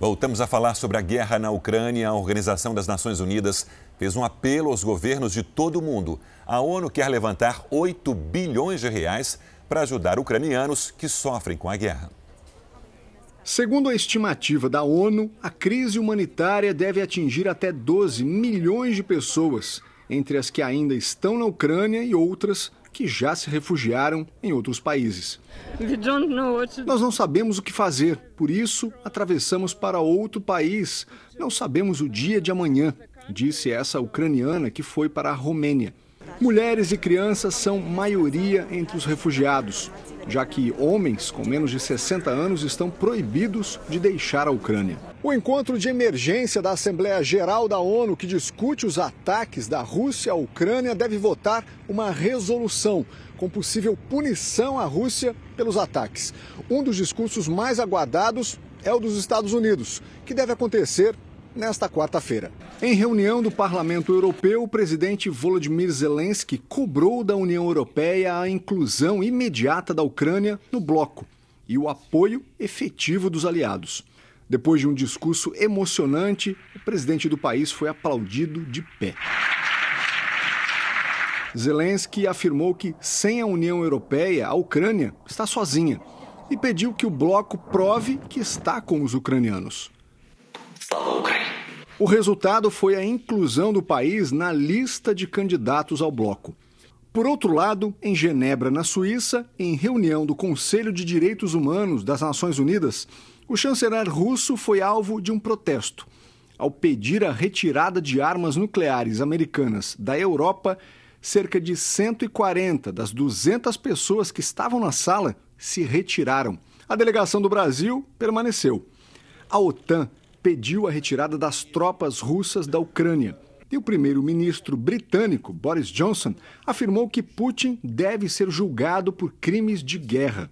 Voltamos a falar sobre a guerra na Ucrânia. A Organização das Nações Unidas fez um apelo aos governos de todo o mundo. A ONU quer levantar 8 bilhões de reais para ajudar ucranianos que sofrem com a guerra. Segundo a estimativa da ONU, a crise humanitária deve atingir até 12 milhões de pessoas, entre as que ainda estão na Ucrânia e outras que já se refugiaram em outros países. Nós não sabemos o que fazer, por isso atravessamos para outro país. Não sabemos o dia de amanhã, disse essa ucraniana que foi para a Romênia. Mulheres e crianças são maioria entre os refugiados, já que homens com menos de 60 anos estão proibidos de deixar a Ucrânia. O encontro de emergência da Assembleia Geral da ONU, que discute os ataques da Rússia à Ucrânia, deve votar uma resolução com possível punição à Rússia pelos ataques. Um dos discursos mais aguardados é o dos Estados Unidos, que deve acontecer nesta quarta-feira. Em reunião do Parlamento Europeu, o presidente Volodymyr Zelensky cobrou da União Europeia a inclusão imediata da Ucrânia no bloco e o apoio efetivo dos aliados. Depois de um discurso emocionante, o presidente do país foi aplaudido de pé. Zelensky afirmou que, sem a União Europeia, a Ucrânia está sozinha e pediu que o bloco prove que está com os ucranianos. O resultado foi a inclusão do país na lista de candidatos ao bloco. Por outro lado, em Genebra, na Suíça, em reunião do Conselho de Direitos Humanos das Nações Unidas, o chanceler russo foi alvo de um protesto. Ao pedir a retirada de armas nucleares americanas da Europa, cerca de 140 das 200 pessoas que estavam na sala se retiraram. A delegação do Brasil permaneceu. A OTAN pediu a retirada das tropas russas da Ucrânia. E o primeiro-ministro britânico, Boris Johnson, afirmou que Putin deve ser julgado por crimes de guerra.